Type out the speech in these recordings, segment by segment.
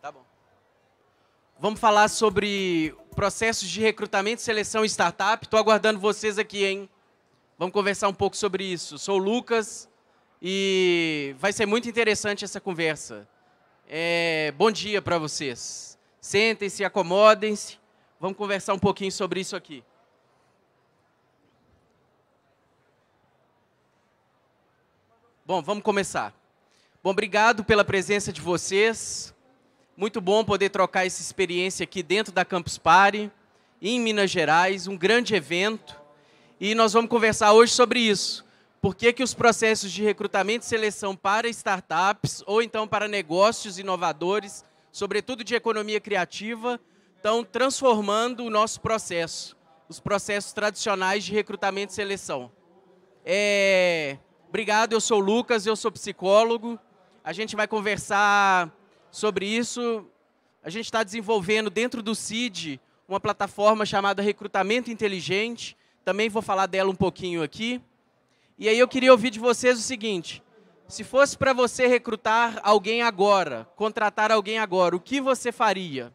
Tá bom. Vamos falar sobre processos de recrutamento, seleção e startup. Estou aguardando vocês aqui, hein? Vamos conversar um pouco sobre isso. Sou o Lucas e vai ser muito interessante essa conversa. É, bom dia para vocês. Sentem-se, acomodem-se. Vamos conversar um pouquinho sobre isso aqui. Bom, vamos começar. Bom, obrigado pela presença de vocês. Muito bom poder trocar essa experiência aqui dentro da Campus Party, em Minas Gerais, um grande evento. E nós vamos conversar hoje sobre isso. Por que, que os processos de recrutamento e seleção para startups ou então para negócios inovadores, sobretudo de economia criativa, estão transformando o nosso processo, os processos tradicionais de recrutamento e seleção. É... Obrigado, eu sou o Lucas, eu sou psicólogo. A gente vai conversar sobre isso. A gente está desenvolvendo dentro do CID uma plataforma chamada Recrutamento Inteligente. Também vou falar dela um pouquinho aqui. E aí eu queria ouvir de vocês o seguinte: se fosse para você recrutar alguém agora, contratar alguém agora, o que você faria?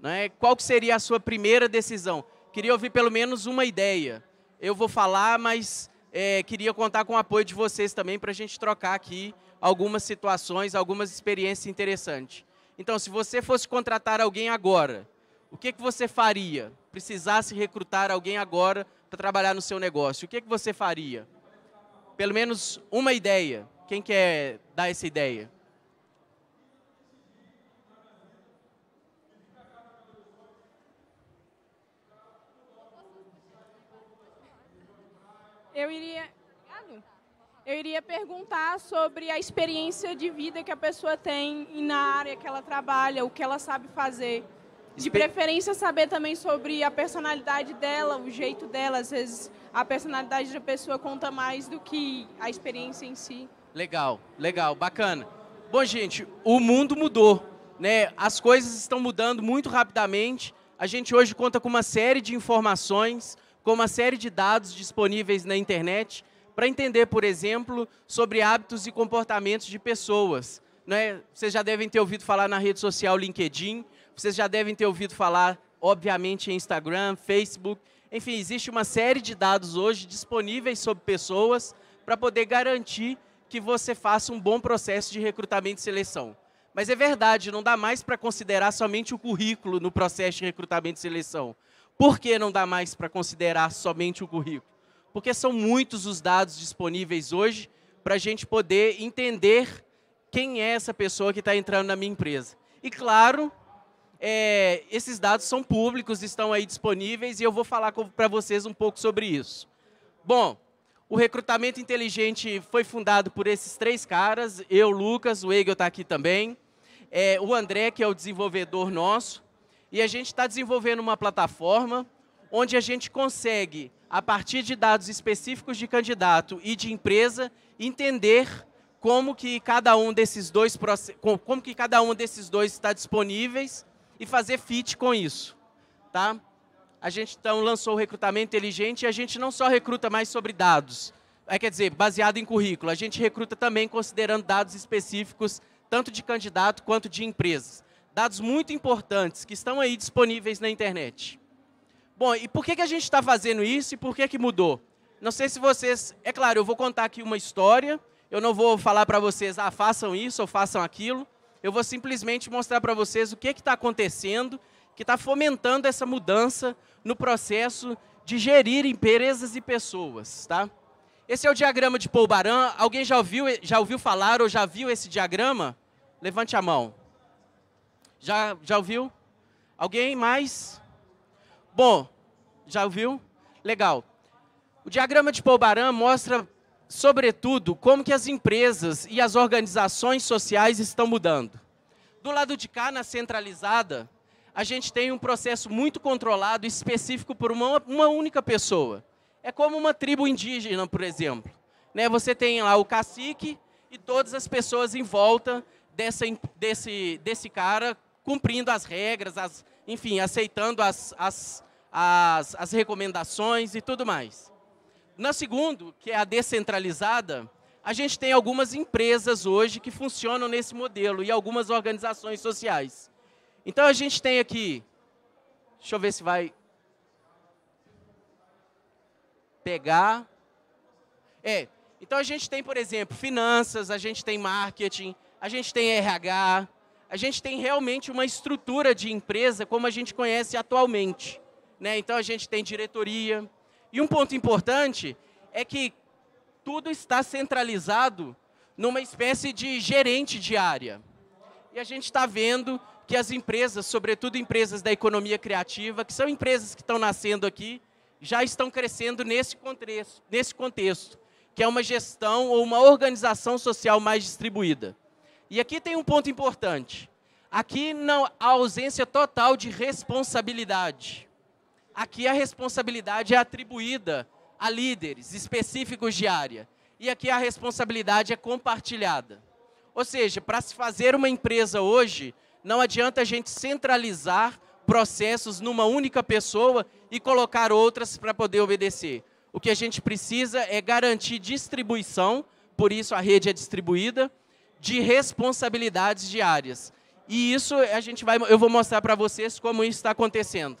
Né? Qual seria a sua primeira decisão? Queria ouvir pelo menos uma ideia. Eu vou falar, mas é, queria contar com o apoio de vocês também para a gente trocar aqui algumas situações, algumas experiências interessantes. Então, se você fosse contratar alguém agora, o que, que você faria? Precisasse recrutar alguém agora para trabalhar no seu negócio, o que, que você faria? Pelo menos uma ideia. Quem quer dar essa ideia? Eu iria. Eu iria perguntar sobre a experiência de vida que a pessoa tem na área que ela trabalha, o que ela sabe fazer. De preferência, saber também sobre a personalidade dela, o jeito dela. Às vezes, a personalidade da pessoa conta mais do que a experiência em si. Legal, legal, bacana. Bom, gente, o mundo mudou, né? As coisas estão mudando muito rapidamente. A gente hoje conta com uma série de informações com uma série de dados disponíveis na internet para entender, por exemplo, sobre hábitos e comportamentos de pessoas. Né? Vocês já devem ter ouvido falar na rede social LinkedIn, vocês já devem ter ouvido falar, obviamente, em Instagram, Facebook. Enfim, existe uma série de dados hoje disponíveis sobre pessoas para poder garantir que você faça um bom processo de recrutamento e seleção. Mas é verdade, não dá mais para considerar somente o currículo no processo de recrutamento e seleção. Por que não dá mais para considerar somente o currículo? Porque são muitos os dados disponíveis hoje para a gente poder entender quem é essa pessoa que está entrando na minha empresa. E claro, é, esses dados são públicos, estão aí disponíveis e eu vou falar para vocês um pouco sobre isso. Bom, o recrutamento inteligente foi fundado por esses três caras, eu, Lucas, o Egel está aqui também, é, o André, que é o desenvolvedor nosso, e a gente está desenvolvendo uma plataforma onde a gente consegue, a partir de dados específicos de candidato e de empresa, entender como que cada um desses dois como que cada um desses dois está disponíveis e fazer fit com isso, tá? A gente então lançou o recrutamento inteligente e a gente não só recruta mais sobre dados, é, quer dizer, baseado em currículo, a gente recruta também considerando dados específicos tanto de candidato quanto de empresas. Dados muito importantes que estão aí disponíveis na internet. Bom, e por que, que a gente está fazendo isso e por que, que mudou? Não sei se vocês... É claro, eu vou contar aqui uma história. Eu não vou falar para vocês, ah, façam isso ou façam aquilo. Eu vou simplesmente mostrar para vocês o que está acontecendo, que está fomentando essa mudança no processo de gerir empresas e pessoas, tá? Esse é o diagrama de Paul Baran. Alguém já ouviu, já ouviu falar ou já viu esse diagrama? Levante a mão. Já, já ouviu? Alguém mais? Bom, já ouviu? Legal. O diagrama de Paul mostra, sobretudo, como que as empresas e as organizações sociais estão mudando. Do lado de cá, na centralizada, a gente tem um processo muito controlado, específico por uma, uma única pessoa. É como uma tribo indígena, por exemplo. Né? Você tem lá o cacique e todas as pessoas em volta dessa, desse, desse cara cumprindo as regras, as, enfim, aceitando as, as, as, as recomendações e tudo mais. Na segunda, que é a descentralizada, a gente tem algumas empresas hoje que funcionam nesse modelo e algumas organizações sociais. Então a gente tem aqui, deixa eu ver se vai pegar. É, então a gente tem, por exemplo, finanças, a gente tem marketing, a gente tem RH, a gente tem realmente uma estrutura de empresa como a gente conhece atualmente. Né? Então a gente tem diretoria. E um ponto importante é que tudo está centralizado numa espécie de gerente de área. E a gente está vendo que as empresas, sobretudo empresas da economia criativa, que são empresas que estão nascendo aqui, já estão crescendo nesse contexto, nesse contexto, que é uma gestão ou uma organização social mais distribuída. E aqui tem um ponto importante. Aqui não a ausência total de responsabilidade. Aqui a responsabilidade é atribuída a líderes específicos de área. E aqui a responsabilidade é compartilhada. Ou seja, para se fazer uma empresa hoje, não adianta a gente centralizar processos numa única pessoa e colocar outras para poder obedecer. O que a gente precisa é garantir distribuição, por isso a rede é distribuída, de responsabilidades diárias. E isso a gente vai, eu vou mostrar para vocês como isso está acontecendo.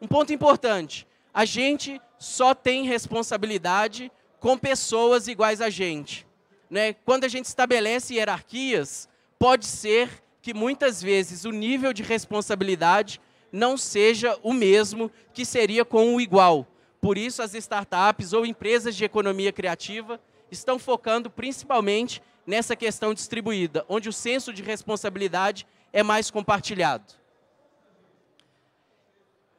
Um ponto importante: a gente só tem responsabilidade com pessoas iguais a gente. Né? Quando a gente estabelece hierarquias, pode ser que muitas vezes o nível de responsabilidade não seja o mesmo que seria com o igual. Por isso, as startups ou empresas de economia criativa estão focando principalmente nessa questão distribuída, onde o senso de responsabilidade é mais compartilhado.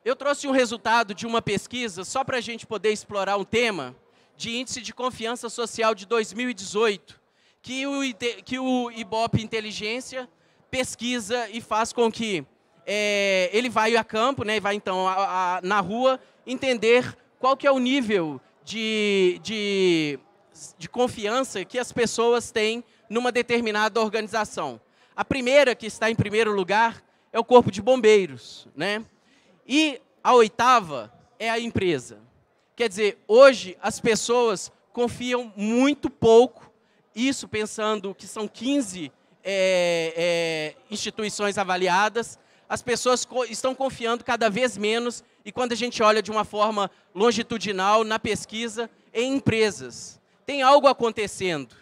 Eu trouxe um resultado de uma pesquisa, só para a gente poder explorar um tema, de Índice de Confiança Social de 2018, que o, que o Inteligência pesquisa e faz com que é, ele vá a campo, né, vai então a, a, na rua, entender qual que é o nível de, de de confiança que as pessoas têm numa determinada organização. A primeira que está em primeiro lugar é o corpo de bombeiros, né? E a oitava é a empresa. Quer dizer, hoje as pessoas confiam muito pouco, isso pensando que são 15 é, é, instituições avaliadas, as pessoas co estão confiando cada vez menos, e quando a gente olha de uma forma longitudinal na pesquisa, em empresas tem algo acontecendo,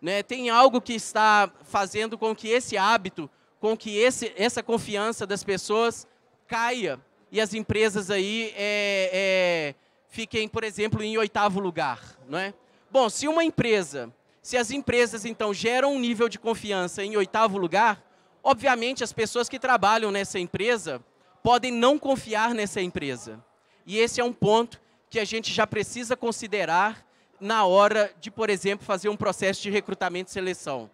né? tem algo que está fazendo com que esse hábito, com que esse, essa confiança das pessoas caia e as empresas aí é, é, fiquem, por exemplo, em oitavo lugar. é? Bom, se uma empresa, se as empresas então geram um nível de confiança em oitavo lugar, obviamente as pessoas que trabalham nessa empresa podem não confiar nessa empresa. E esse é um ponto que a gente já precisa considerar na hora de, por exemplo, fazer um processo de recrutamento e seleção.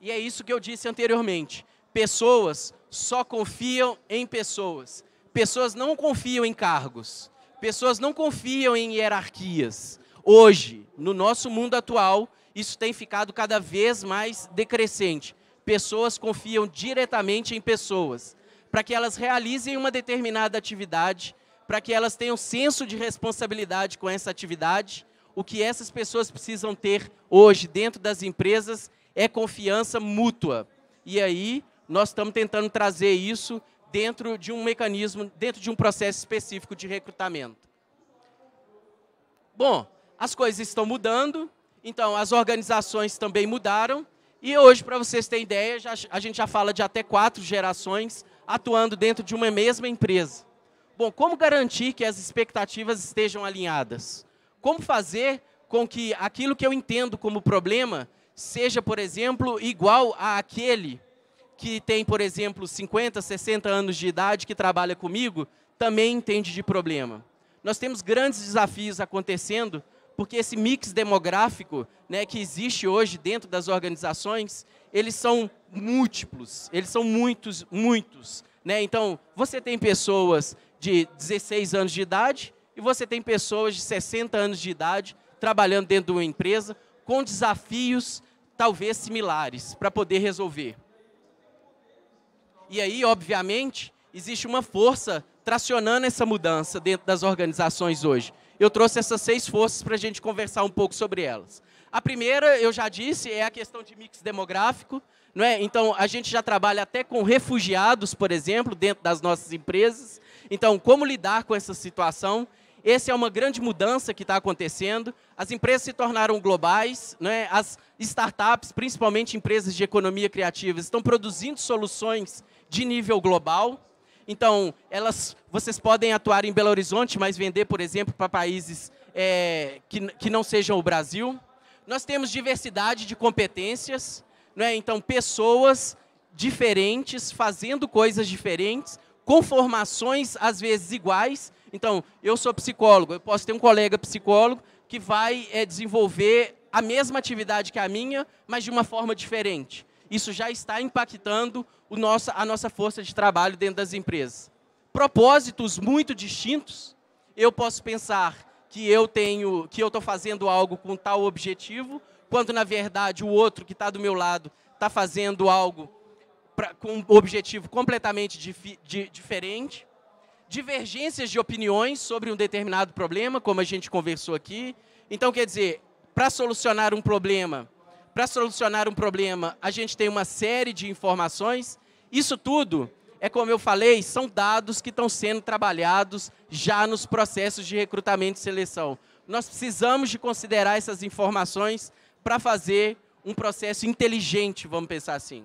E é isso que eu disse anteriormente. Pessoas só confiam em pessoas. Pessoas não confiam em cargos. Pessoas não confiam em hierarquias. Hoje, no nosso mundo atual, isso tem ficado cada vez mais decrescente. Pessoas confiam diretamente em pessoas para que elas realizem uma determinada atividade, para que elas tenham senso de responsabilidade com essa atividade o que essas pessoas precisam ter hoje dentro das empresas é confiança mútua. E aí nós estamos tentando trazer isso dentro de um mecanismo, dentro de um processo específico de recrutamento. Bom, as coisas estão mudando, então as organizações também mudaram. E hoje, para vocês terem ideia, já, a gente já fala de até quatro gerações atuando dentro de uma mesma empresa. Bom, como garantir que as expectativas estejam alinhadas? Como fazer com que aquilo que eu entendo como problema seja, por exemplo, igual àquele que tem, por exemplo, 50, 60 anos de idade que trabalha comigo, também entende de problema. Nós temos grandes desafios acontecendo, porque esse mix demográfico né, que existe hoje dentro das organizações, eles são múltiplos, eles são muitos, muitos. Né? Então, você tem pessoas de 16 anos de idade e você tem pessoas de 60 anos de idade trabalhando dentro de uma empresa com desafios talvez similares para poder resolver. E aí, obviamente, existe uma força tracionando essa mudança dentro das organizações hoje. Eu trouxe essas seis forças para a gente conversar um pouco sobre elas. A primeira, eu já disse, é a questão de mix demográfico. Não é? Então, a gente já trabalha até com refugiados, por exemplo, dentro das nossas empresas. Então, como lidar com essa situação? Essa é uma grande mudança que está acontecendo. As empresas se tornaram globais, né? as startups, principalmente empresas de economia criativa, estão produzindo soluções de nível global. Então, elas, vocês podem atuar em Belo Horizonte, mas vender, por exemplo, para países é, que, que não sejam o Brasil. Nós temos diversidade de competências, né? então, pessoas diferentes, fazendo coisas diferentes, com formações às vezes iguais, então, eu sou psicólogo, eu posso ter um colega psicólogo que vai é, desenvolver a mesma atividade que a minha, mas de uma forma diferente. Isso já está impactando o nosso, a nossa força de trabalho dentro das empresas. Propósitos muito distintos. Eu posso pensar que eu tenho, que eu estou fazendo algo com tal objetivo, quando na verdade o outro que está do meu lado está fazendo algo pra, com um objetivo completamente dif, di, diferente divergências de opiniões sobre um determinado problema, como a gente conversou aqui. Então, quer dizer, para solucionar um problema, para solucionar um problema, a gente tem uma série de informações. Isso tudo é como eu falei, são dados que estão sendo trabalhados já nos processos de recrutamento e seleção. Nós precisamos de considerar essas informações para fazer um processo inteligente, vamos pensar assim.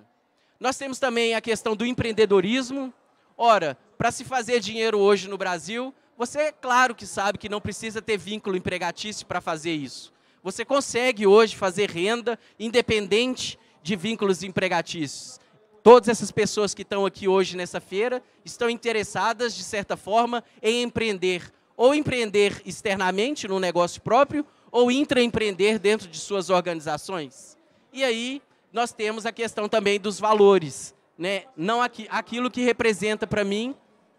Nós temos também a questão do empreendedorismo. Ora, para se fazer dinheiro hoje no Brasil, você é claro que sabe que não precisa ter vínculo empregatício para fazer isso. Você consegue hoje fazer renda independente de vínculos empregatícios. Todas essas pessoas que estão aqui hoje nessa feira estão interessadas, de certa forma, em empreender. Ou empreender externamente, num negócio próprio, ou intraempreender dentro de suas organizações. E aí, nós temos a questão também dos valores. Né? Não aqui, aquilo que representa para mim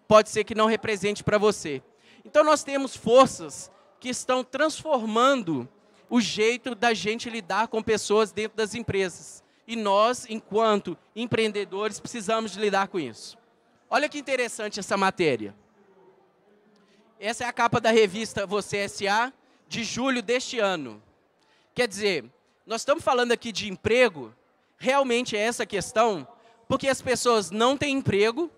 pode ser que não represente para você. Então nós temos forças que estão transformando o jeito da gente lidar com pessoas dentro das empresas. E nós, enquanto empreendedores, precisamos lidar com isso. Olha que interessante essa matéria. Essa é a capa da revista Você SA, de julho deste ano. Quer dizer, nós estamos falando aqui de emprego, realmente é essa questão, porque as pessoas não têm emprego,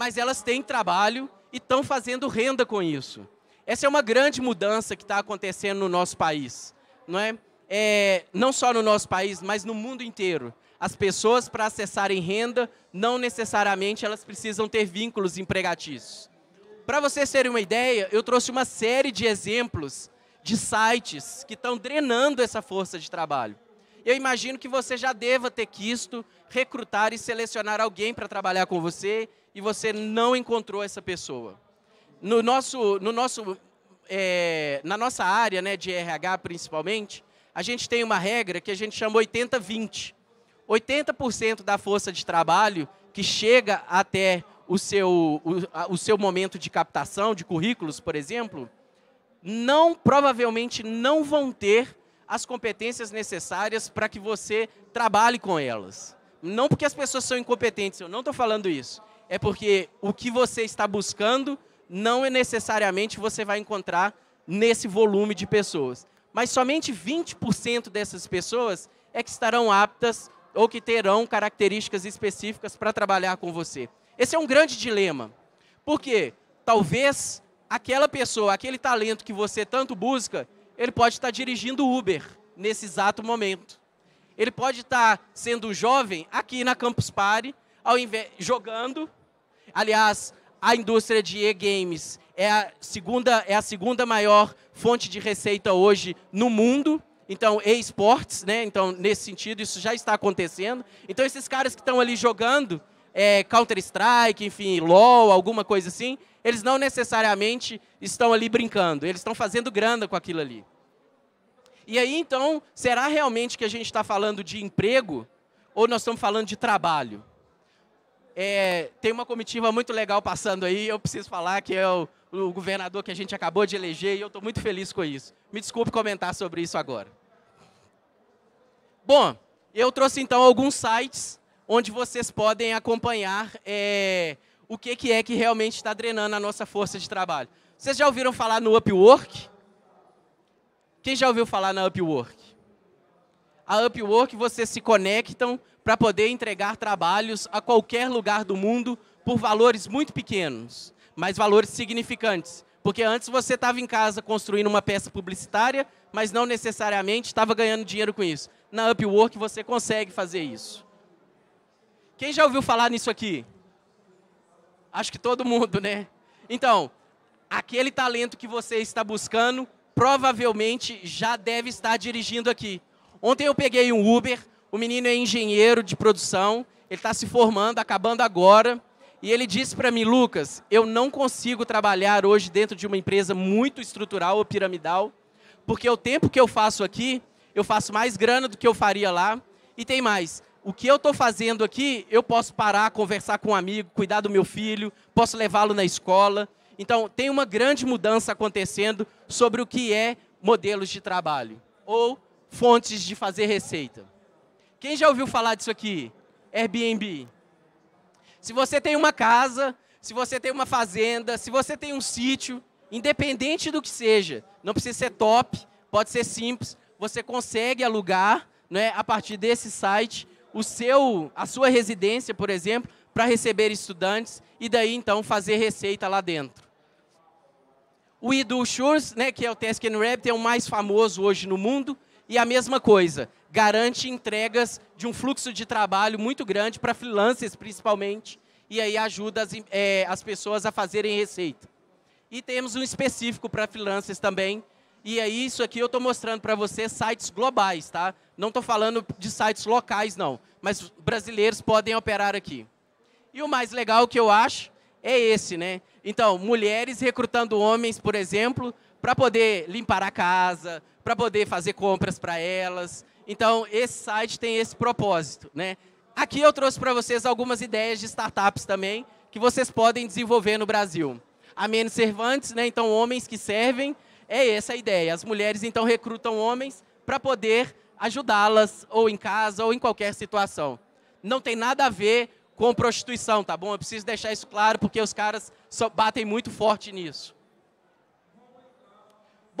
mas elas têm trabalho e estão fazendo renda com isso. Essa é uma grande mudança que está acontecendo no nosso país, não é? é? Não só no nosso país, mas no mundo inteiro. As pessoas, para acessarem renda, não necessariamente elas precisam ter vínculos empregatícios. Para vocês terem uma ideia, eu trouxe uma série de exemplos de sites que estão drenando essa força de trabalho. Eu imagino que você já deva ter quisto recrutar e selecionar alguém para trabalhar com você e você não encontrou essa pessoa. No nosso, no nosso, é, na nossa área né, de RH principalmente, a gente tem uma regra que a gente chama 80-20. 80%, -20. 80 da força de trabalho que chega até o seu, o, o seu momento de captação de currículos, por exemplo, não provavelmente não vão ter as competências necessárias para que você trabalhe com elas. Não porque as pessoas são incompetentes, eu não estou falando isso é porque o que você está buscando não é necessariamente você vai encontrar nesse volume de pessoas. Mas somente 20% dessas pessoas é que estarão aptas ou que terão características específicas para trabalhar com você. Esse é um grande dilema. Porque talvez aquela pessoa, aquele talento que você tanto busca, ele pode estar dirigindo Uber nesse exato momento. Ele pode estar sendo jovem aqui na Campus Party, ao invés, jogando Aliás, a indústria de e-games é a segunda é a segunda maior fonte de receita hoje no mundo. Então, e-sports, né? Então, nesse sentido, isso já está acontecendo. Então, esses caras que estão ali jogando é, Counter-Strike, enfim, LOL, alguma coisa assim, eles não necessariamente estão ali brincando, eles estão fazendo grana com aquilo ali. E aí, então, será realmente que a gente está falando de emprego ou nós estamos falando de trabalho? É, tem uma comitiva muito legal passando aí. Eu preciso falar que é o, o governador que a gente acabou de eleger e eu estou muito feliz com isso. Me desculpe comentar sobre isso agora. Bom, eu trouxe então alguns sites onde vocês podem acompanhar é, o que, que é que realmente está drenando a nossa força de trabalho. Vocês já ouviram falar no Upwork? Quem já ouviu falar na Upwork? A Upwork, vocês se conectam para poder entregar trabalhos a qualquer lugar do mundo por valores muito pequenos, mas valores significantes. Porque antes você estava em casa construindo uma peça publicitária, mas não necessariamente estava ganhando dinheiro com isso. Na Upwork você consegue fazer isso. Quem já ouviu falar nisso aqui? Acho que todo mundo, né? Então, aquele talento que você está buscando provavelmente já deve estar dirigindo aqui. Ontem eu peguei um Uber, o menino é engenheiro de produção, ele está se formando, acabando agora. E ele disse para mim, Lucas, eu não consigo trabalhar hoje dentro de uma empresa muito estrutural ou piramidal, porque o tempo que eu faço aqui, eu faço mais grana do que eu faria lá. E tem mais, o que eu estou fazendo aqui, eu posso parar, conversar com um amigo, cuidar do meu filho, posso levá-lo na escola. Então, tem uma grande mudança acontecendo sobre o que é modelos de trabalho ou fontes de fazer receita. Quem já ouviu falar disso aqui? Airbnb. Se você tem uma casa, se você tem uma fazenda, se você tem um sítio, independente do que seja, não precisa ser top, pode ser simples, você consegue alugar, né, a partir desse site, o seu, a sua residência, por exemplo, para receber estudantes e daí então fazer receita lá dentro. O Edu Schurz, né, que é o TSKN Rabbit, é o mais famoso hoje no mundo, e a mesma coisa, garante entregas de um fluxo de trabalho muito grande para freelancers, principalmente, e aí ajuda as, é, as pessoas a fazerem receita. E temos um específico para freelancers também, e é isso aqui eu estou mostrando para vocês sites globais, tá? Não estou falando de sites locais, não, mas brasileiros podem operar aqui. E o mais legal que eu acho é esse, né? Então, mulheres recrutando homens, por exemplo, para poder limpar a casa, para poder fazer compras para elas. Então, esse site tem esse propósito. Né? Aqui eu trouxe para vocês algumas ideias de startups também que vocês podem desenvolver no Brasil. A menos servantes, né? então homens que servem, é essa a ideia. As mulheres então recrutam homens para poder ajudá-las ou em casa ou em qualquer situação. Não tem nada a ver com prostituição, tá bom? Eu preciso deixar isso claro porque os caras batem muito forte nisso.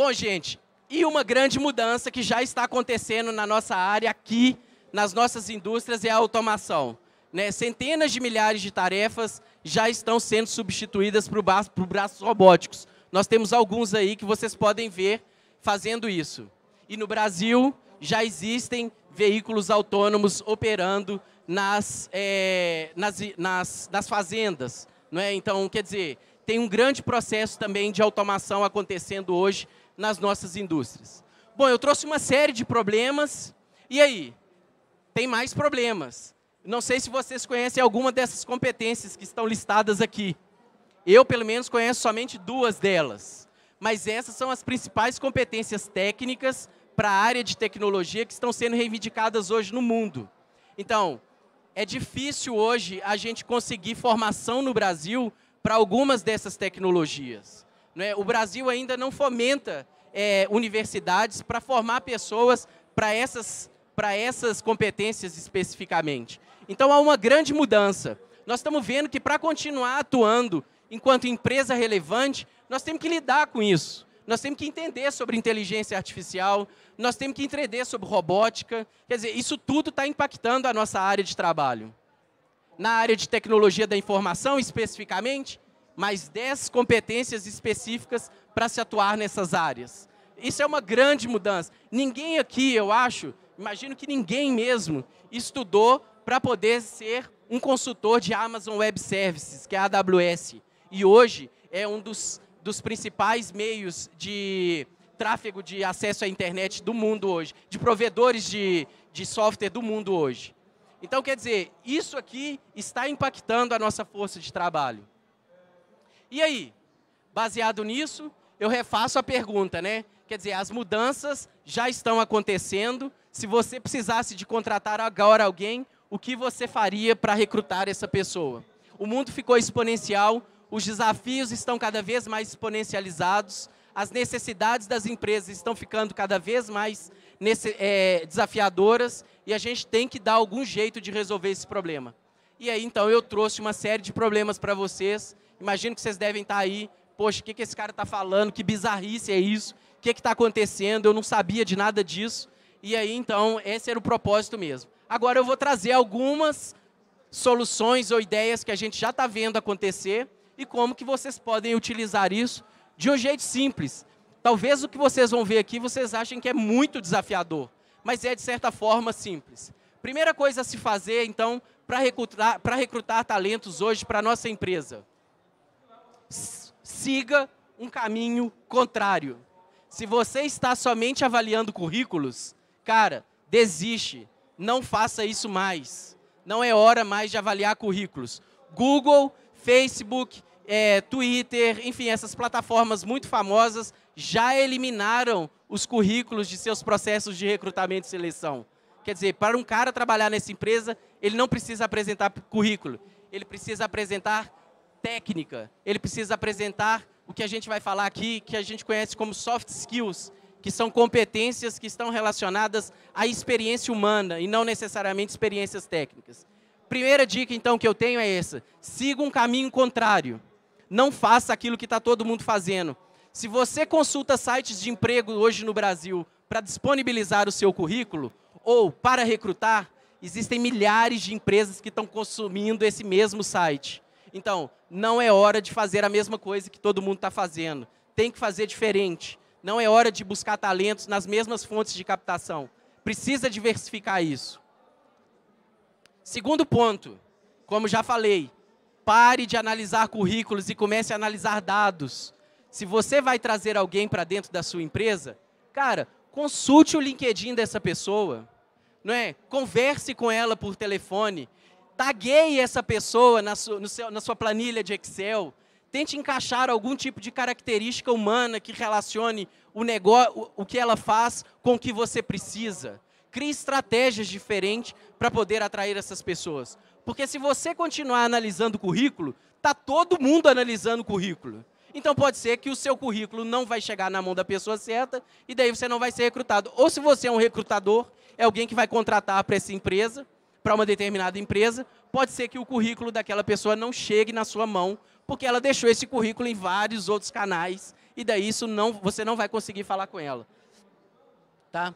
Bom, gente, e uma grande mudança que já está acontecendo na nossa área aqui, nas nossas indústrias, é a automação. Né? Centenas de milhares de tarefas já estão sendo substituídas por, braço, braços robóticos. Nós temos alguns aí que vocês podem ver fazendo isso. E no Brasil já existem veículos autônomos operando nas, é, nas, nas, nas fazendas. Não é? Então, quer dizer, tem um grande processo também de automação acontecendo hoje nas nossas indústrias. Bom, eu trouxe uma série de problemas. E aí? Tem mais problemas. Não sei se vocês conhecem alguma dessas competências que estão listadas aqui. Eu, pelo menos, conheço somente duas delas. Mas essas são as principais competências técnicas para a área de tecnologia que estão sendo reivindicadas hoje no mundo. Então, é difícil hoje a gente conseguir formação no Brasil para algumas dessas tecnologias. Né? O Brasil ainda não fomenta é, universidades para formar pessoas para essas, essas competências especificamente. Então há uma grande mudança. Nós estamos vendo que para continuar atuando enquanto empresa relevante, nós temos que lidar com isso. Nós temos que entender sobre inteligência artificial, nós temos que entender sobre robótica. Quer dizer, isso tudo está impactando a nossa área de trabalho. Na área de tecnologia da informação, especificamente, mais 10 competências específicas para se atuar nessas áreas. Isso é uma grande mudança. Ninguém aqui, eu acho, imagino que ninguém mesmo, estudou para poder ser um consultor de Amazon Web Services, que é a AWS. E hoje é um dos, dos principais meios de tráfego de acesso à internet do mundo hoje, de provedores de, de software do mundo hoje. Então, quer dizer, isso aqui está impactando a nossa força de trabalho. E aí, baseado nisso, eu refaço a pergunta, né? Quer dizer, as mudanças já estão acontecendo. Se você precisasse de contratar agora alguém, o que você faria para recrutar essa pessoa? O mundo ficou exponencial, os desafios estão cada vez mais exponencializados, as necessidades das empresas estão ficando cada vez mais eh, desafiadoras e a gente tem que dar algum jeito de resolver esse problema. E aí, então, eu trouxe uma série de problemas para vocês. Imagino que vocês devem estar tá aí. Poxa, o que, que esse cara está falando? Que bizarrice é isso? O que está acontecendo? Eu não sabia de nada disso. E aí, então, esse era o propósito mesmo. Agora eu vou trazer algumas soluções ou ideias que a gente já está vendo acontecer e como que vocês podem utilizar isso de um jeito simples. Talvez o que vocês vão ver aqui vocês achem que é muito desafiador, mas é de certa forma simples. Primeira coisa a se fazer, então, para recrutar, recrutar talentos hoje para a nossa empresa? Siga um caminho contrário. Se você está somente avaliando currículos, cara, desiste. Não faça isso mais. Não é hora mais de avaliar currículos. Google, Facebook, é, Twitter, enfim, essas plataformas muito famosas já eliminaram os currículos de seus processos de recrutamento e seleção. Quer dizer, para um cara trabalhar nessa empresa, ele não precisa apresentar currículo, ele precisa apresentar técnica, ele precisa apresentar o que a gente vai falar aqui, que a gente conhece como soft skills, que são competências que estão relacionadas à experiência humana e não necessariamente experiências técnicas. Primeira dica, então, que eu tenho é essa: siga um caminho contrário. Não faça aquilo que está todo mundo fazendo. Se você consulta sites de emprego hoje no Brasil para disponibilizar o seu currículo ou para recrutar, existem milhares de empresas que estão consumindo esse mesmo site. Então, não é hora de fazer a mesma coisa que todo mundo está fazendo. Tem que fazer diferente. Não é hora de buscar talentos nas mesmas fontes de captação. Precisa diversificar isso. Segundo ponto, como já falei, pare de analisar currículos e comece a analisar dados. Se você vai trazer alguém para dentro da sua empresa, cara, consulte o LinkedIn dessa pessoa não é? Converse com ela por telefone. Tagueie essa pessoa na sua, seu, na sua planilha de Excel. Tente encaixar algum tipo de característica humana que relacione o negócio, o que ela faz com o que você precisa. Crie estratégias diferentes para poder atrair essas pessoas. Porque se você continuar analisando o currículo, tá todo mundo analisando o currículo. Então pode ser que o seu currículo não vai chegar na mão da pessoa certa e daí você não vai ser recrutado. Ou se você é um recrutador é alguém que vai contratar para essa empresa, para uma determinada empresa. Pode ser que o currículo daquela pessoa não chegue na sua mão, porque ela deixou esse currículo em vários outros canais e daí isso não, você não vai conseguir falar com ela. Tá?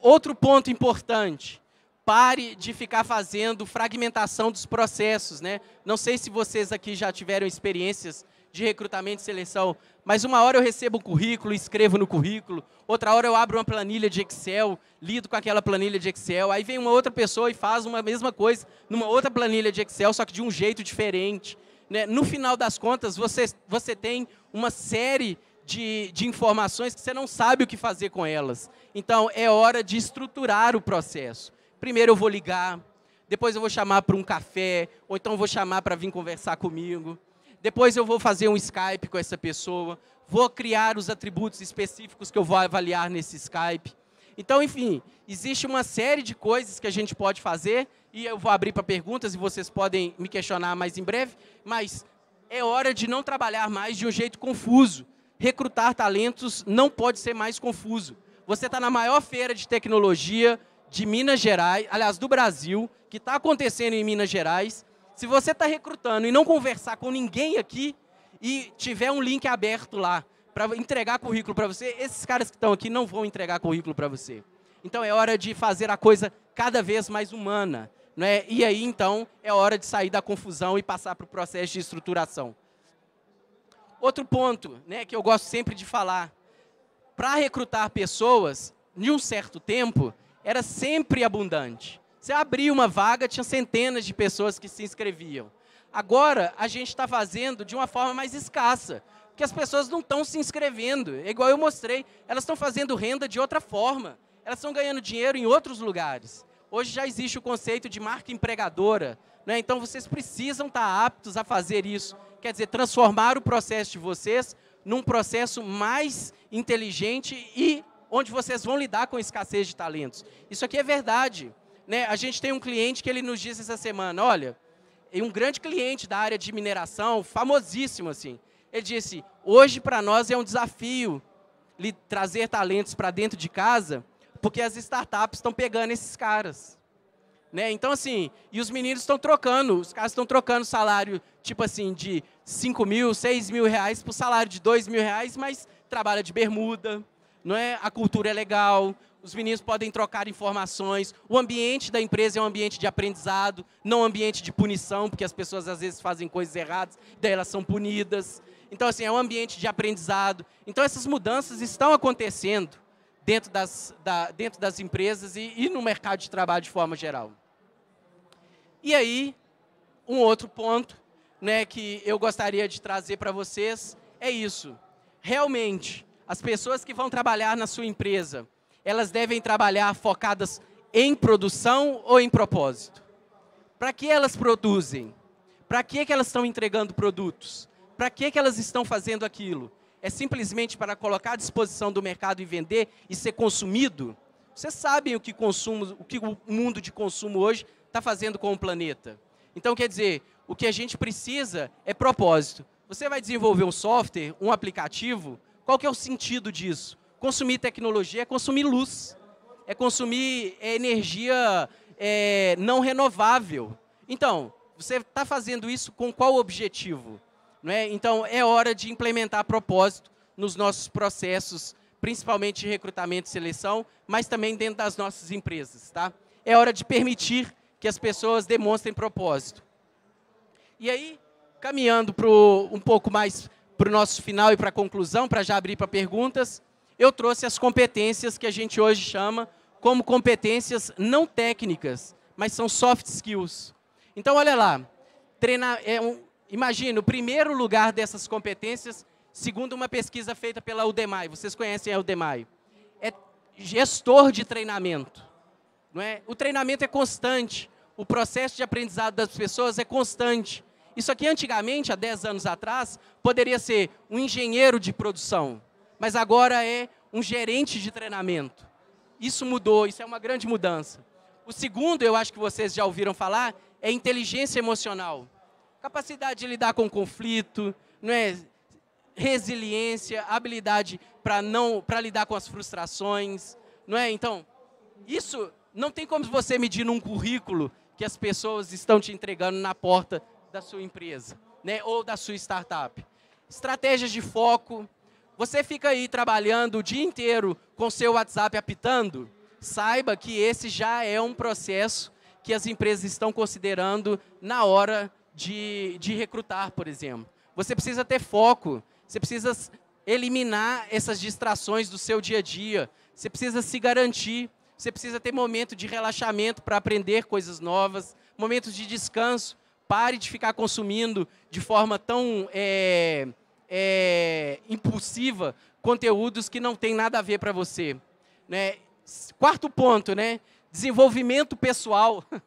Outro ponto importante, pare de ficar fazendo fragmentação dos processos, né? Não sei se vocês aqui já tiveram experiências de recrutamento e seleção, mas uma hora eu recebo um currículo, escrevo no currículo, outra hora eu abro uma planilha de Excel, lido com aquela planilha de Excel, aí vem uma outra pessoa e faz uma mesma coisa numa outra planilha de Excel, só que de um jeito diferente. Né? No final das contas, você, você tem uma série de, de informações que você não sabe o que fazer com elas. Então, é hora de estruturar o processo. Primeiro eu vou ligar, depois eu vou chamar para um café, ou então vou chamar para vir conversar comigo. Depois eu vou fazer um Skype com essa pessoa, vou criar os atributos específicos que eu vou avaliar nesse Skype. Então, enfim, existe uma série de coisas que a gente pode fazer e eu vou abrir para perguntas e vocês podem me questionar mais em breve, mas é hora de não trabalhar mais de um jeito confuso. Recrutar talentos não pode ser mais confuso. Você está na maior feira de tecnologia de Minas Gerais, aliás, do Brasil, que está acontecendo em Minas Gerais, se você está recrutando e não conversar com ninguém aqui e tiver um link aberto lá para entregar currículo para você, esses caras que estão aqui não vão entregar currículo para você. Então é hora de fazer a coisa cada vez mais humana. Né? E aí, então, é hora de sair da confusão e passar para o processo de estruturação. Outro ponto né, que eu gosto sempre de falar, para recrutar pessoas, em um certo tempo, era sempre abundante. Você abria uma vaga, tinha centenas de pessoas que se inscreviam. Agora, a gente está fazendo de uma forma mais escassa, porque as pessoas não estão se inscrevendo. É igual eu mostrei, elas estão fazendo renda de outra forma. Elas estão ganhando dinheiro em outros lugares. Hoje já existe o conceito de marca empregadora. Né? Então, vocês precisam estar tá aptos a fazer isso. Quer dizer, transformar o processo de vocês num processo mais inteligente e onde vocês vão lidar com escassez de talentos. Isso aqui é verdade. Né? A gente tem um cliente que ele nos disse essa semana, olha, um grande cliente da área de mineração, famosíssimo assim, ele disse, hoje para nós é um desafio trazer talentos para dentro de casa, porque as startups estão pegando esses caras. Né? Então, assim, e os meninos estão trocando, os caras estão trocando salário, tipo assim, de 5 mil, 6 mil reais por salário de 2 mil reais, mas trabalha de bermuda, não é? a cultura é legal, os meninos podem trocar informações. O ambiente da empresa é um ambiente de aprendizado, não um ambiente de punição, porque as pessoas às vezes fazem coisas erradas, daí elas são punidas. Então, assim, é um ambiente de aprendizado. Então, essas mudanças estão acontecendo dentro das, da, dentro das empresas e, e no mercado de trabalho de forma geral. E aí, um outro ponto né, que eu gostaria de trazer para vocês é isso. Realmente, as pessoas que vão trabalhar na sua empresa elas devem trabalhar focadas em produção ou em propósito? Para que elas produzem? Para que, que elas estão entregando produtos? Para que, que elas estão fazendo aquilo? É simplesmente para colocar à disposição do mercado e vender e ser consumido? Vocês sabem o que, consumo, o, que o mundo de consumo hoje está fazendo com o planeta. Então, quer dizer, o que a gente precisa é propósito. Você vai desenvolver um software, um aplicativo, qual que é o sentido disso? Consumir tecnologia é consumir luz, é consumir é, energia é, não renovável. Então, você está fazendo isso com qual objetivo? É? Então, é hora de implementar propósito nos nossos processos, principalmente de recrutamento e seleção, mas também dentro das nossas empresas. Tá? É hora de permitir que as pessoas demonstrem propósito. E aí, caminhando pro, um pouco mais para o nosso final e para a conclusão, para já abrir para perguntas, eu trouxe as competências que a gente hoje chama como competências não técnicas, mas são soft skills. Então, olha lá, treinar, é um, imagina, o primeiro lugar dessas competências, segundo uma pesquisa feita pela Udemy, vocês conhecem a Udemy, é gestor de treinamento. Não é? O treinamento é constante, o processo de aprendizado das pessoas é constante. Isso aqui, antigamente, há 10 anos atrás, poderia ser um engenheiro de produção, mas agora é um gerente de treinamento. Isso mudou, isso é uma grande mudança. O segundo, eu acho que vocês já ouviram falar, é inteligência emocional. Capacidade de lidar com conflito, não é? resiliência, habilidade para não para lidar com as frustrações, não é? Então, isso não tem como você medir num currículo que as pessoas estão te entregando na porta da sua empresa, né? Ou da sua startup. Estratégias de foco, você fica aí trabalhando o dia inteiro com seu WhatsApp apitando? Saiba que esse já é um processo que as empresas estão considerando na hora de, de recrutar, por exemplo. Você precisa ter foco, você precisa eliminar essas distrações do seu dia a dia, você precisa se garantir, você precisa ter momento de relaxamento para aprender coisas novas, momentos de descanso. Pare de ficar consumindo de forma tão é, é, impulsiva conteúdos que não tem nada a ver para você. Né? Quarto ponto, né? Desenvolvimento pessoal.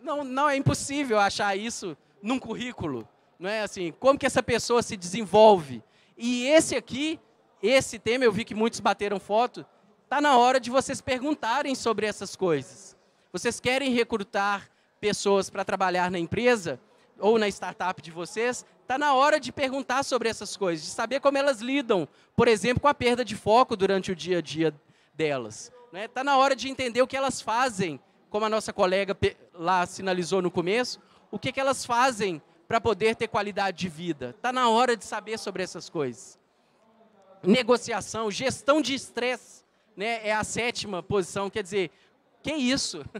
Não, não é impossível achar isso num currículo, não é assim? Como que essa pessoa se desenvolve? E esse aqui, esse tema eu vi que muitos bateram foto, tá na hora de vocês perguntarem sobre essas coisas. Vocês querem recrutar pessoas para trabalhar na empresa? ou na startup de vocês, está na hora de perguntar sobre essas coisas, de saber como elas lidam, por exemplo, com a perda de foco durante o dia a dia delas. Está né? Tá na hora de entender o que elas fazem, como a nossa colega lá sinalizou no começo, o que, que elas fazem para poder ter qualidade de vida. Está na hora de saber sobre essas coisas. Negociação, gestão de estresse né? é a sétima posição, quer dizer, que isso?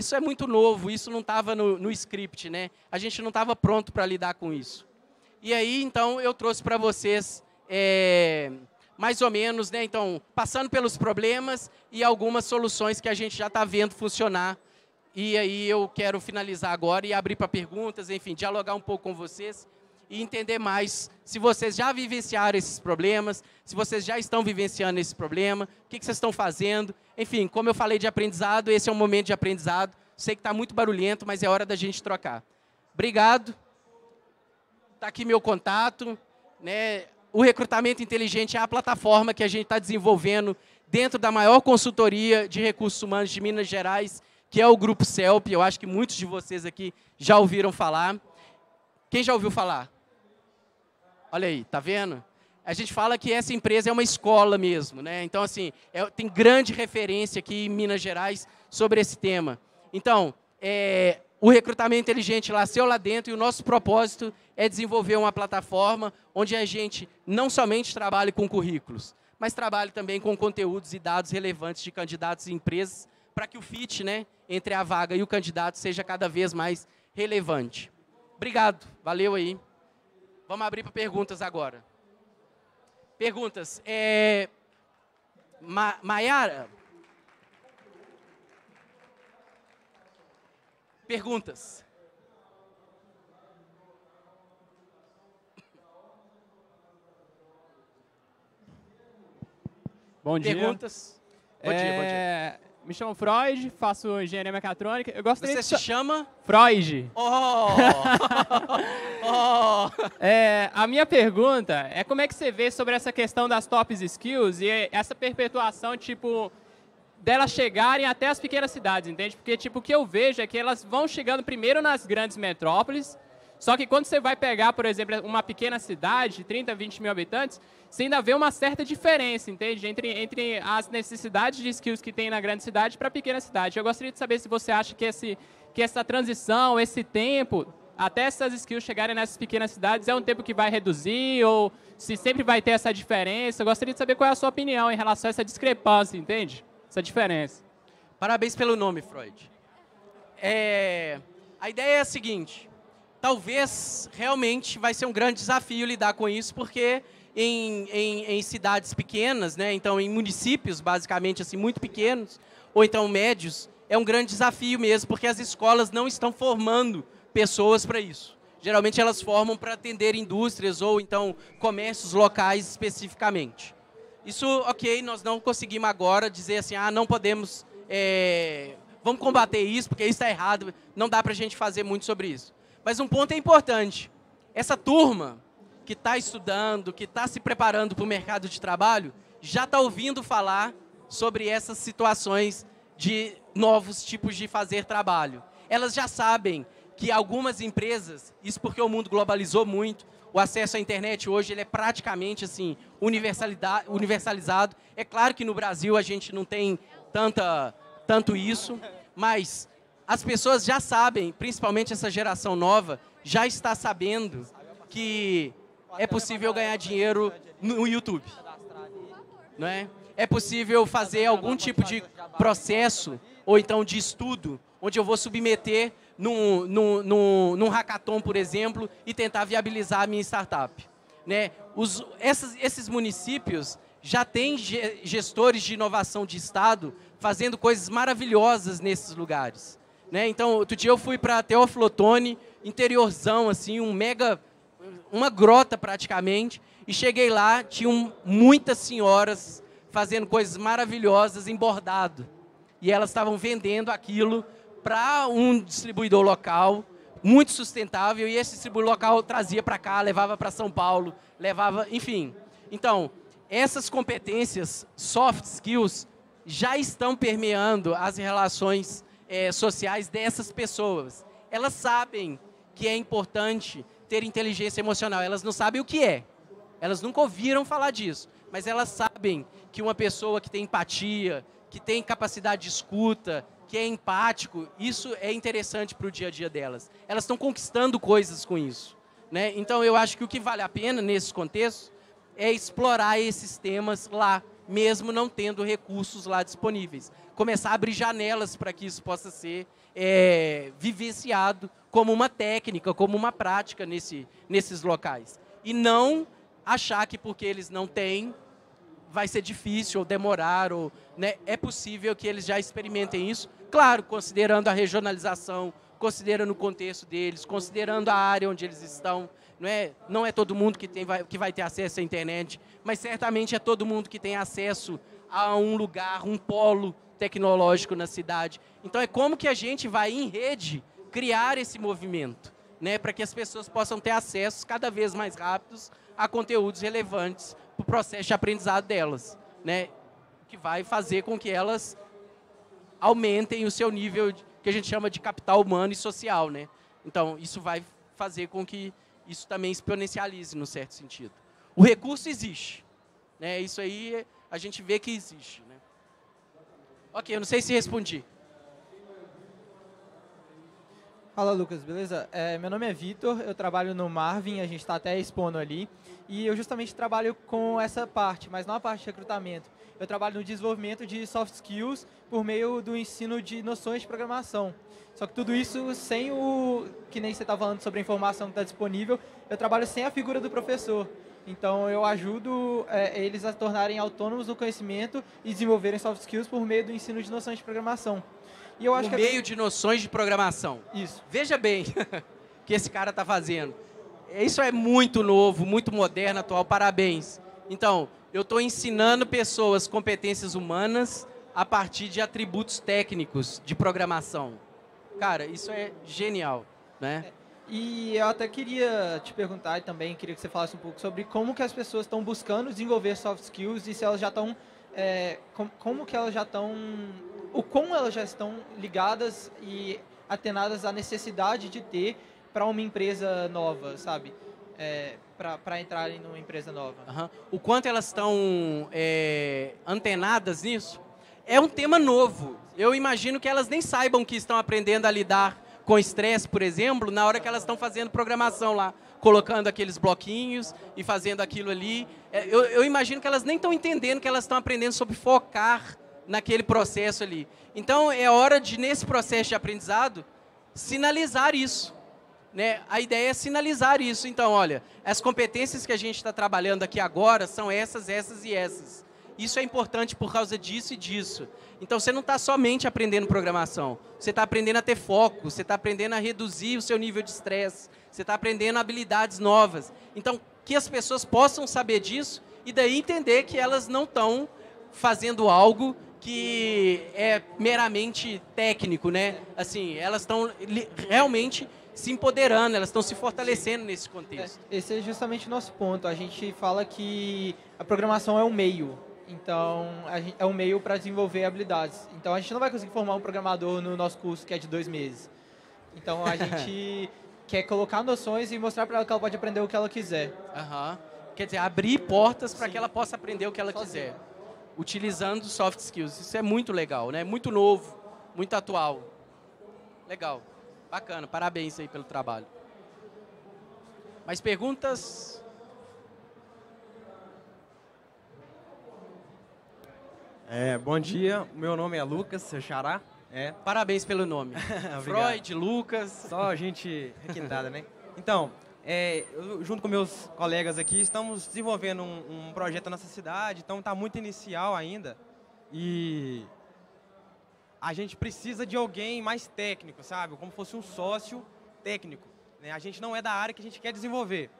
Isso é muito novo, isso não estava no, no script, né? A gente não estava pronto para lidar com isso. E aí, então, eu trouxe para vocês é, mais ou menos, né? Então, passando pelos problemas e algumas soluções que a gente já está vendo funcionar. E aí eu quero finalizar agora e abrir para perguntas, enfim, dialogar um pouco com vocês e entender mais se vocês já vivenciaram esses problemas, se vocês já estão vivenciando esse problema, o que, que vocês estão fazendo. Enfim, como eu falei de aprendizado, esse é um momento de aprendizado. Sei que está muito barulhento, mas é hora da gente trocar. Obrigado. Está aqui meu contato. Né? O recrutamento inteligente é a plataforma que a gente está desenvolvendo dentro da maior consultoria de recursos humanos de Minas Gerais, que é o Grupo CELP. Eu acho que muitos de vocês aqui já ouviram falar. Quem já ouviu falar? Olha aí, tá vendo? A gente fala que essa empresa é uma escola mesmo, né? Então, assim, é, tem grande referência aqui em Minas Gerais sobre esse tema. Então, é, o recrutamento inteligente nasceu lá dentro e o nosso propósito é desenvolver uma plataforma onde a gente não somente trabalhe com currículos, mas trabalhe também com conteúdos e dados relevantes de candidatos e empresas para que o fit né, entre a vaga e o candidato seja cada vez mais relevante. Obrigado, valeu aí. Vamos abrir para perguntas agora. Perguntas. É... Ma Maiara? Perguntas. Bom dia. Perguntas. Bom dia, é... bom dia. É, me chamo Freud, faço engenharia mecatrônica. Eu gosto Você se chama? Freud. Oh! oh! É, a minha pergunta é como é que você vê sobre essa questão das tops skills e essa perpetuação, tipo, delas chegarem até as pequenas cidades, entende? Porque, tipo, o que eu vejo é que elas vão chegando primeiro nas grandes metrópoles, só que quando você vai pegar, por exemplo, uma pequena cidade de 30, 20 mil habitantes, você ainda vê uma certa diferença, entende? Entre, entre as necessidades de skills que tem na grande cidade para a pequena cidade. Eu gostaria de saber se você acha que, esse, que essa transição, esse tempo, até essas skills chegarem nessas pequenas cidades, é um tempo que vai reduzir ou se sempre vai ter essa diferença. Eu gostaria de saber qual é a sua opinião em relação a essa discrepância, entende? Essa diferença. Parabéns pelo nome, Freud. É, a ideia é a seguinte: talvez realmente vai ser um grande desafio lidar com isso, porque em, em, em, cidades pequenas, né? então em municípios basicamente assim muito pequenos ou então médios, é um grande desafio mesmo, porque as escolas não estão formando pessoas para isso. Geralmente elas formam para atender indústrias ou então comércios locais especificamente. Isso, ok, nós não conseguimos agora dizer assim, ah, não podemos, é, vamos combater isso, porque isso está errado, não dá para a gente fazer muito sobre isso mas um ponto é importante. Essa turma que está estudando, que está se preparando para o mercado de trabalho, já está ouvindo falar sobre essas situações de novos tipos de fazer trabalho. Elas já sabem que algumas empresas, isso porque o mundo globalizou muito, o acesso à internet hoje ele é praticamente assim universalizado. É claro que no Brasil a gente não tem tanta, tanto isso, mas as pessoas já sabem, principalmente essa geração nova, já está sabendo que é possível ganhar dinheiro no YouTube. Não é? é possível fazer algum tipo de processo ou então de estudo onde eu vou submeter num, num, num, num hackathon, por exemplo, e tentar viabilizar a minha startup. Né? Os, esses municípios já têm gestores de inovação de Estado fazendo coisas maravilhosas nesses lugares. Né? Então, outro dia eu fui para Teoflotone, interiorzão, assim, um mega, uma grota praticamente, e cheguei lá, tinham muitas senhoras fazendo coisas maravilhosas em bordado. E elas estavam vendendo aquilo para um distribuidor local, muito sustentável, e esse distribuidor local trazia para cá, levava para São Paulo, levava, enfim. Então, essas competências, soft skills, já estão permeando as relações é, sociais dessas pessoas. Elas sabem que é importante ter inteligência emocional, elas não sabem o que é. Elas nunca ouviram falar disso, mas elas sabem que uma pessoa que tem empatia, que tem capacidade de escuta, que é empático, isso é interessante para o dia a dia delas. Elas estão conquistando coisas com isso. Né? Então, eu acho que o que vale a pena nesses contextos é explorar esses temas lá mesmo não tendo recursos lá disponíveis. Começar a abrir janelas para que isso possa ser é, vivenciado como uma técnica, como uma prática nesse, nesses locais. E não achar que porque eles não têm, vai ser difícil ou demorar. Ou, né, é possível que eles já experimentem isso, claro, considerando a regionalização, considerando o contexto deles, considerando a área onde eles estão. Não é, não é todo mundo que, tem, vai, que vai ter acesso à internet, mas certamente é todo mundo que tem acesso a um lugar, um polo tecnológico na cidade. Então é como que a gente vai, em rede, criar esse movimento, né, para que as pessoas possam ter acessos cada vez mais rápidos a conteúdos relevantes para o processo de aprendizado delas, né, que vai fazer com que elas aumentem o seu nível que a gente chama de capital humano e social, né. Então isso vai fazer com que isso também exponencialize, no certo sentido. O recurso existe. Né? Isso aí a gente vê que existe. Né? Ok, eu não sei se respondi. Fala Lucas, beleza? É, meu nome é Vitor, eu trabalho no Marvin, a gente está até expondo ali, e eu justamente trabalho com essa parte, mas não a parte de recrutamento. Eu trabalho no desenvolvimento de soft skills por meio do ensino de noções de programação. Só que tudo isso sem o que nem você está falando sobre a informação que está disponível, eu trabalho sem a figura do professor. Então eu ajudo é, eles a tornarem autônomos no conhecimento e desenvolverem soft skills por meio do ensino de noções de programação. E eu acho no que é meio de noções de programação. Isso. Veja bem o que esse cara está fazendo. Isso é muito novo, muito moderno, atual. Parabéns. Então, eu estou ensinando pessoas competências humanas a partir de atributos técnicos de programação. Cara, isso é genial, né? É, e eu até queria te perguntar também, queria que você falasse um pouco sobre como que as pessoas estão buscando desenvolver soft skills e se elas já estão é, como, como que elas já estão, o como elas já estão ligadas e atenadas à necessidade de ter para uma empresa nova, sabe? É, para entrarem numa empresa nova. Uhum. O quanto elas estão é, antenadas nisso é um tema novo. Eu imagino que elas nem saibam que estão aprendendo a lidar com estresse, por exemplo, na hora que elas estão fazendo programação lá colocando aqueles bloquinhos e fazendo aquilo ali. É, eu, eu imagino que elas nem estão entendendo que elas estão aprendendo sobre focar naquele processo ali. Então, é hora de, nesse processo de aprendizado, sinalizar isso. Né? A ideia é sinalizar isso. Então, olha, as competências que a gente está trabalhando aqui agora são essas, essas e essas isso é importante por causa disso e disso. Então você não está somente aprendendo programação, você está aprendendo a ter foco, você está aprendendo a reduzir o seu nível de estresse, você está aprendendo habilidades novas. Então que as pessoas possam saber disso e daí entender que elas não estão fazendo algo que é meramente técnico, né? Assim, elas estão realmente se empoderando, elas estão se fortalecendo nesse contexto. É, esse é justamente o nosso ponto. A gente fala que a programação é um meio, então, gente, é um meio para desenvolver habilidades. Então, a gente não vai conseguir formar um programador no nosso curso, que é de dois meses. Então, a gente quer colocar noções e mostrar para ela que ela pode aprender o que ela quiser. Uhum. Quer dizer, abrir portas para que ela possa aprender o que ela quiser. Utilizando soft skills. Isso é muito legal, né? Muito novo, muito atual. Legal. Bacana. Parabéns aí pelo trabalho. Mais perguntas? É, bom dia, meu nome é Lucas, seu xará. É. Parabéns pelo nome. Freud, Lucas. Só a gente requintada, né? Então, é, eu, junto com meus colegas aqui, estamos desenvolvendo um, um projeto na nossa cidade, então está muito inicial ainda. E a gente precisa de alguém mais técnico, sabe? Como fosse um sócio técnico. Né? A gente não é da área que a gente quer desenvolver.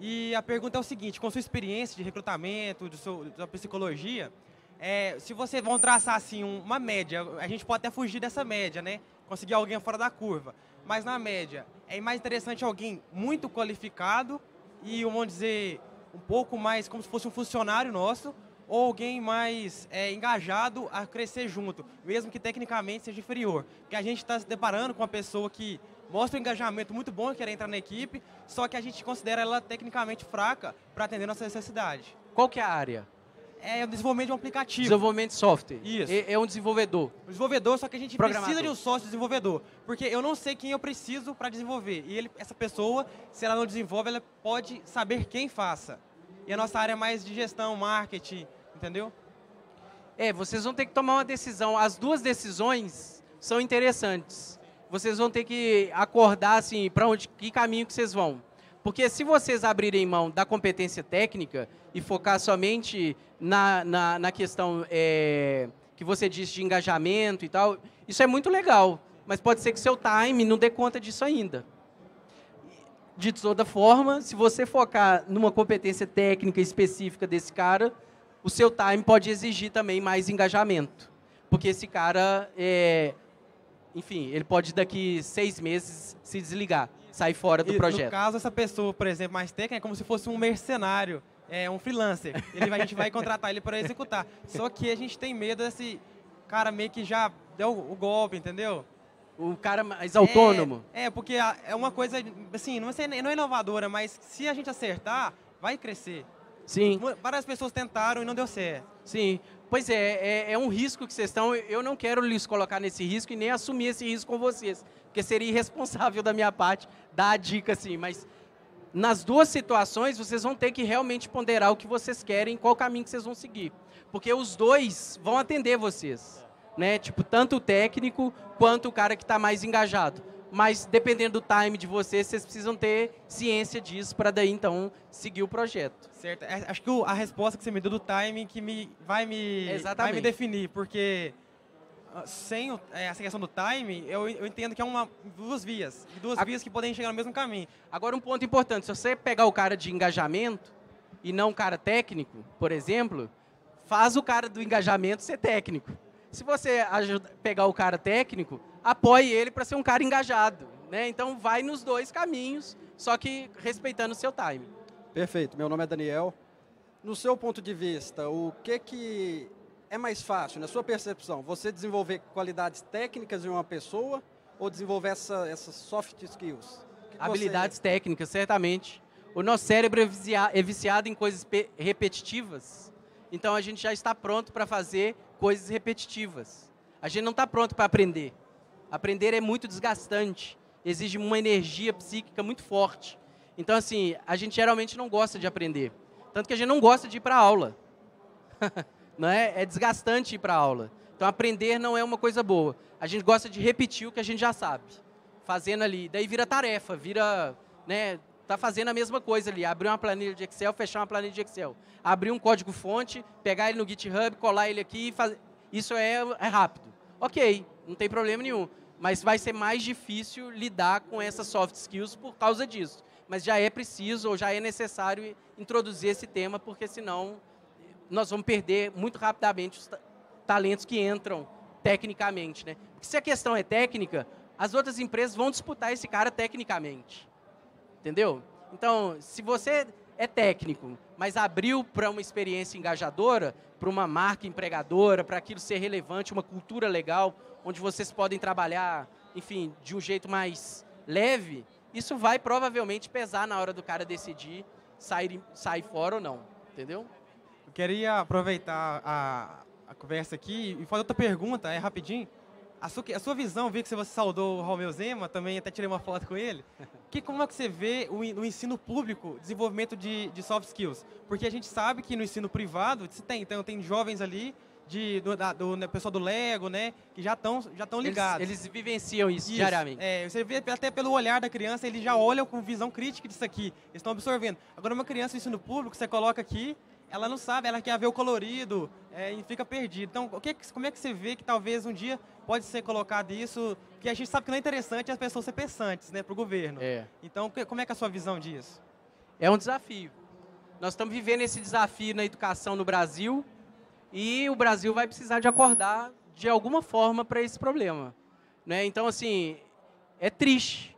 E a pergunta é o seguinte, com sua experiência de recrutamento, do seu, da psicologia, é, se vocês vão traçar assim uma média, a gente pode até fugir dessa média, né? Conseguir alguém fora da curva. Mas na média, é mais interessante alguém muito qualificado e, vamos dizer, um pouco mais como se fosse um funcionário nosso ou alguém mais é, engajado a crescer junto, mesmo que tecnicamente seja inferior. Porque a gente está se deparando com uma pessoa que mostra um engajamento muito bom e quer entrar na equipe, só que a gente considera ela tecnicamente fraca para atender nossa necessidade. Qual que é a área é o desenvolvimento de um aplicativo. Desenvolvimento de software. Isso. É, é um desenvolvedor. Um desenvolvedor, só que a gente precisa de um sócio desenvolvedor. Porque eu não sei quem eu preciso para desenvolver. E ele, essa pessoa, se ela não desenvolve, ela pode saber quem faça. E a nossa área é mais de gestão, marketing, entendeu? É, vocês vão ter que tomar uma decisão. As duas decisões são interessantes. Vocês vão ter que acordar assim para onde que caminho que vocês vão. Porque se vocês abrirem mão da competência técnica e focar somente na, na, na questão é, que você disse de engajamento e tal, isso é muito legal. Mas pode ser que seu time não dê conta disso ainda. De toda forma, se você focar numa competência técnica específica desse cara, o seu time pode exigir também mais engajamento. Porque esse cara, é, enfim, ele pode daqui seis meses se desligar sai fora do e, projeto. No caso, essa pessoa, por exemplo, mais técnica, é como se fosse um mercenário, é um freelancer. Ele, a gente vai contratar ele para executar. Só que a gente tem medo desse cara meio que já deu o golpe, entendeu? O cara mais autônomo. É, é porque é uma coisa, assim, não é, não é inovadora, mas se a gente acertar, vai crescer. Sim. Várias pessoas tentaram e não deu certo. Sim. Pois é, é, é, um risco que vocês estão. Eu não quero lhes colocar nesse risco e nem assumir esse risco com vocês porque seria irresponsável da minha parte dar a dica assim, mas nas duas situações vocês vão ter que realmente ponderar o que vocês querem, qual caminho que vocês vão seguir, porque os dois vão atender vocês, né? Tipo, tanto o técnico quanto o cara que está mais engajado. Mas dependendo do time de vocês, vocês precisam ter ciência disso para daí então seguir o projeto. Certo. É, acho que a resposta que você me deu do time que me vai me Exatamente. vai me definir, porque ah, sem o, é, essa questão do time, eu, eu entendo que é uma duas vias, duas a... vias que podem chegar no mesmo caminho. Agora um ponto importante, se você pegar o cara de engajamento e não o cara técnico, por exemplo, faz o cara do engajamento ser técnico. Se você ajuda, pegar o cara técnico, apoie ele para ser um cara engajado, né? Então vai nos dois caminhos, só que respeitando o seu time. Perfeito. Meu nome é Daniel. No seu ponto de vista, o que que é mais fácil, na sua percepção, você desenvolver qualidades técnicas em uma pessoa ou desenvolver essa, essas soft skills? Que Habilidades você... técnicas, certamente. O nosso cérebro é, é viciado em coisas repetitivas, então a gente já está pronto para fazer coisas repetitivas. A gente não está pronto para aprender. Aprender é muito desgastante, exige uma energia psíquica muito forte. Então, assim, a gente geralmente não gosta de aprender. Tanto que a gente não gosta de ir para aula. Né? É desgastante ir para aula. Então, aprender não é uma coisa boa. A gente gosta de repetir o que a gente já sabe, fazendo ali. Daí vira tarefa, vira. Né, tá fazendo a mesma coisa ali, abrir uma planilha de Excel, fechar uma planilha de Excel. Abrir um código-fonte, pegar ele no GitHub, colar ele aqui e fazer. Isso é, é rápido. Ok, não tem problema nenhum. Mas vai ser mais difícil lidar com essas soft skills por causa disso. Mas já é preciso ou já é necessário introduzir esse tema, porque senão nós vamos perder muito rapidamente os talentos que entram tecnicamente, né? Porque se a questão é técnica, as outras empresas vão disputar esse cara tecnicamente. Entendeu? Então, se você é técnico, mas abriu para uma experiência engajadora, para uma marca empregadora, para aquilo ser relevante, uma cultura legal, onde vocês podem trabalhar, enfim, de um jeito mais leve, isso vai provavelmente pesar na hora do cara decidir sair, sair fora ou não. Entendeu? Queria aproveitar a, a conversa aqui e fazer outra pergunta, é rapidinho. A sua, a sua visão, vi que você saudou o Romeu Zema, também até tirei uma foto com ele. Que, como é que você vê o, no ensino público desenvolvimento de, de soft skills? Porque a gente sabe que no ensino privado se tem, então tem jovens ali de, do, da, do né, pessoal do Lego, né? Que já estão já ligados. Eles, eles, vivenciam isso, isso diariamente. É, você vê até pelo olhar da criança, eles já olham com visão crítica disso aqui. Eles estão absorvendo. Agora, uma criança no ensino público, você coloca aqui, ela não sabe, ela quer ver o colorido é, e fica perdida. Então, o que, como é que você vê que talvez um dia pode ser colocado isso, que a gente sabe que não é interessante as pessoas ser pensantes né, para o governo. É. Então, como é que é a sua visão disso? É um desafio. Nós estamos vivendo esse desafio na educação no Brasil e o Brasil vai precisar de acordar de alguma forma para esse problema. Né? Então, assim, é triste.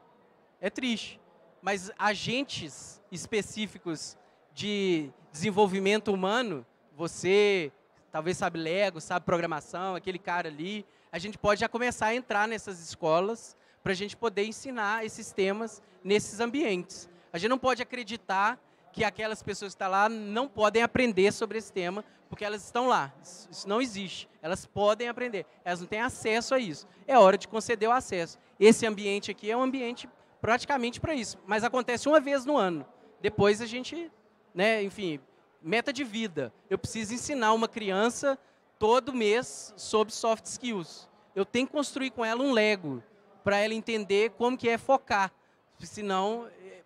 É triste. Mas agentes específicos de desenvolvimento humano, você talvez sabe Lego, sabe programação, aquele cara ali, a gente pode já começar a entrar nessas escolas para a gente poder ensinar esses temas nesses ambientes. A gente não pode acreditar que aquelas pessoas que estão tá lá não podem aprender sobre esse tema, porque elas estão lá. Isso não existe. Elas podem aprender. Elas não têm acesso a isso. É hora de conceder o acesso. Esse ambiente aqui é um ambiente praticamente para isso, mas acontece uma vez no ano. Depois a gente né? Enfim, meta de vida. Eu preciso ensinar uma criança todo mês sobre soft skills. Eu tenho que construir com ela um Lego para ela entender como que é focar. Senão, é,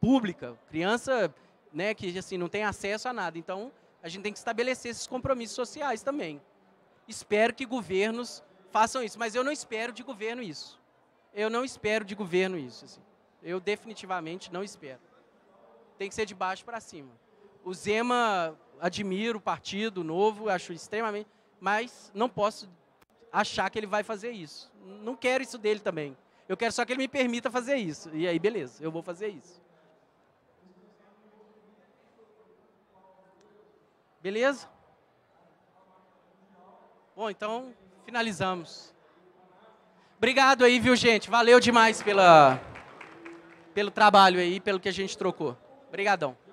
pública, criança né, que assim, não tem acesso a nada. Então, a gente tem que estabelecer esses compromissos sociais também. Espero que governos façam isso, mas eu não espero de governo isso. Eu não espero de governo isso. Assim. Eu definitivamente não espero tem que ser de baixo para cima. O Zema, admiro o partido novo, acho extremamente, mas não posso achar que ele vai fazer isso. Não quero isso dele também. Eu quero só que ele me permita fazer isso. E aí, beleza, eu vou fazer isso. Beleza? Bom, então finalizamos. Obrigado aí, viu, gente? Valeu demais pela, pelo trabalho aí, pelo que a gente trocou. Obrigadão.